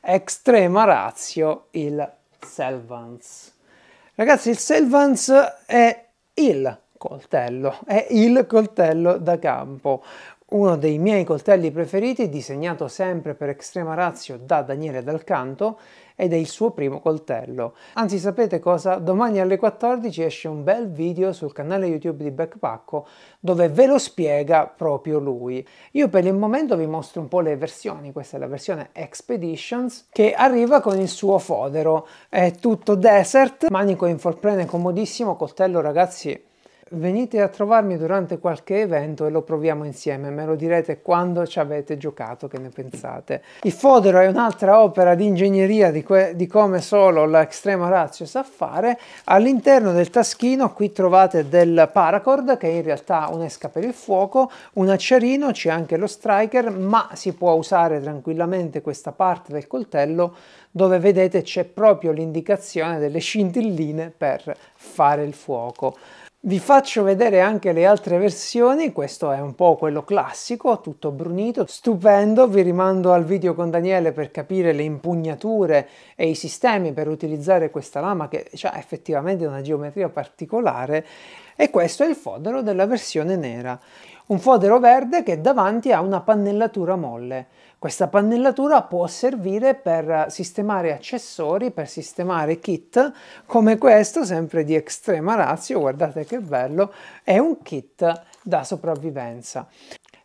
extrema ratio il Selvans. Ragazzi, il Selvans è il coltello, è il coltello da campo, uno dei miei coltelli preferiti, disegnato sempre per Extrema razio da Daniele Dal Canto, ed è il suo primo coltello. Anzi, sapete cosa? Domani alle 14 esce un bel video sul canale YouTube di Backpacco dove ve lo spiega proprio lui. Io per il momento vi mostro un po' le versioni, questa è la versione Expeditions, che arriva con il suo fodero. È tutto desert, manico in forplane comodissimo, coltello ragazzi venite a trovarmi durante qualche evento e lo proviamo insieme, me lo direte quando ci avete giocato, che ne pensate. Il Fodero è un'altra opera di ingegneria di, di come solo l'Extrema Ratio sa fare. All'interno del taschino qui trovate del paracord, che è in realtà un'esca per il fuoco, un acciarino, c'è anche lo striker, ma si può usare tranquillamente questa parte del coltello dove vedete c'è proprio l'indicazione delle scintilline per fare il fuoco. Vi faccio vedere anche le altre versioni, questo è un po' quello classico, tutto brunito, stupendo, vi rimando al video con Daniele per capire le impugnature e i sistemi per utilizzare questa lama che ha effettivamente una geometria particolare e questo è il fodero della versione nera un fodero verde che davanti ha una pannellatura molle. Questa pannellatura può servire per sistemare accessori, per sistemare kit come questo, sempre di estrema razio, guardate che bello, è un kit da sopravvivenza.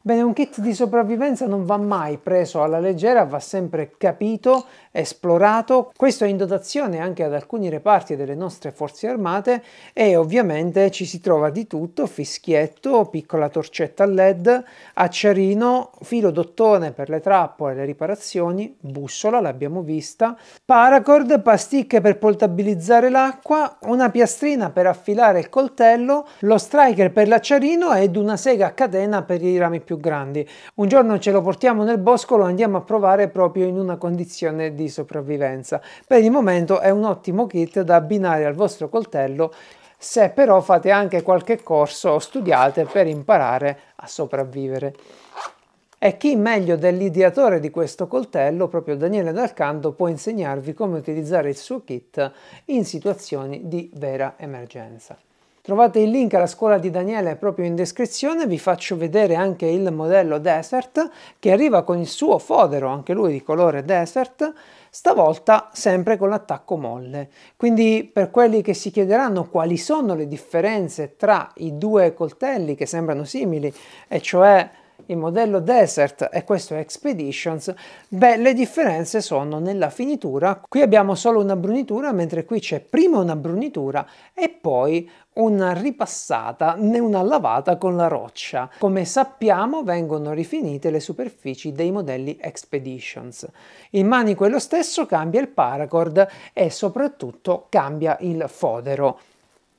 Bene, un kit di sopravvivenza non va mai preso alla leggera, va sempre capito, esplorato. Questo è in dotazione anche ad alcuni reparti delle nostre forze armate e ovviamente ci si trova di tutto, fischietto, piccola torcetta LED, acciarino, filo d'ottone per le trappole e le riparazioni, bussola, l'abbiamo vista, paracord, pasticche per poltabilizzare l'acqua, una piastrina per affilare il coltello, lo striker per l'acciarino ed una sega a catena per i rami più più grandi. Un giorno ce lo portiamo nel bosco, lo andiamo a provare proprio in una condizione di sopravvivenza. Per il momento è un ottimo kit da abbinare al vostro coltello se però fate anche qualche corso o studiate per imparare a sopravvivere. E chi meglio dell'ideatore di questo coltello, proprio Daniele D'Alcanto, può insegnarvi come utilizzare il suo kit in situazioni di vera emergenza. Trovate il link alla scuola di Daniele proprio in descrizione, vi faccio vedere anche il modello Desert che arriva con il suo fodero, anche lui di colore Desert, stavolta sempre con l'attacco molle. Quindi per quelli che si chiederanno quali sono le differenze tra i due coltelli che sembrano simili, e cioè il modello Desert e questo Expeditions, beh le differenze sono nella finitura, qui abbiamo solo una brunitura mentre qui c'è prima una brunitura e poi una ripassata né una lavata con la roccia. Come sappiamo vengono rifinite le superfici dei modelli Expeditions. Il manico è lo stesso, cambia il paracord e soprattutto cambia il fodero.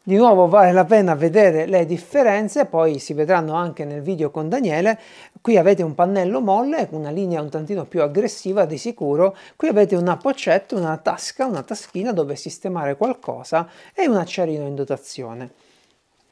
Di nuovo vale la pena vedere le differenze, poi si vedranno anche nel video con Daniele. Qui avete un pannello molle, una linea un tantino più aggressiva di sicuro. Qui avete una pochette, una tasca, una taschina dove sistemare qualcosa e un acciarino in dotazione.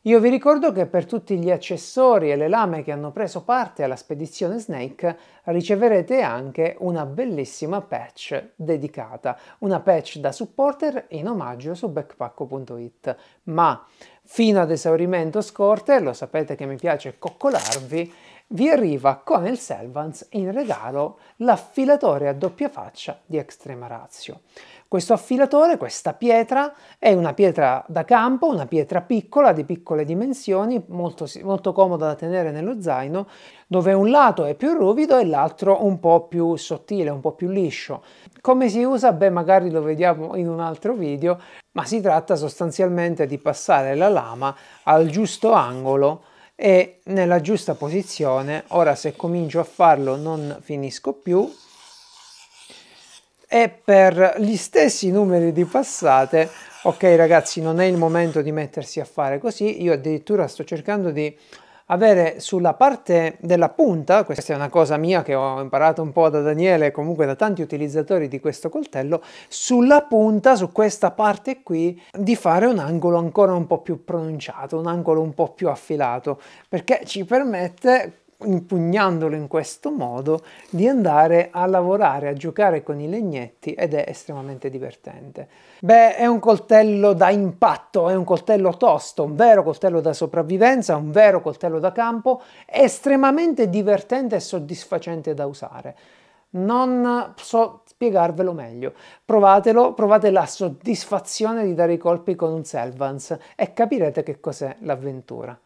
Io vi ricordo che per tutti gli accessori e le lame che hanno preso parte alla spedizione Snake riceverete anche una bellissima patch dedicata, una patch da supporter in omaggio su backpacko.it. Ma fino ad esaurimento scorte, lo sapete che mi piace coccolarvi, vi arriva con il Selvans in regalo l'affilatore a doppia faccia di Extrema Razio. Questo affilatore, questa pietra, è una pietra da campo, una pietra piccola, di piccole dimensioni, molto, molto comoda da tenere nello zaino, dove un lato è più ruvido e l'altro un po' più sottile, un po' più liscio. Come si usa? Beh, magari lo vediamo in un altro video, ma si tratta sostanzialmente di passare la lama al giusto angolo e nella giusta posizione ora se comincio a farlo non finisco più e per gli stessi numeri di passate ok ragazzi non è il momento di mettersi a fare così io addirittura sto cercando di avere sulla parte della punta, questa è una cosa mia che ho imparato un po' da Daniele e comunque da tanti utilizzatori di questo coltello, sulla punta, su questa parte qui, di fare un angolo ancora un po' più pronunciato, un angolo un po' più affilato, perché ci permette impugnandolo in questo modo, di andare a lavorare, a giocare con i legnetti ed è estremamente divertente. Beh, è un coltello da impatto, è un coltello tosto, un vero coltello da sopravvivenza, un vero coltello da campo, estremamente divertente e soddisfacente da usare. Non so spiegarvelo meglio. Provatelo, provate la soddisfazione di dare i colpi con un Selvans e capirete che cos'è l'avventura.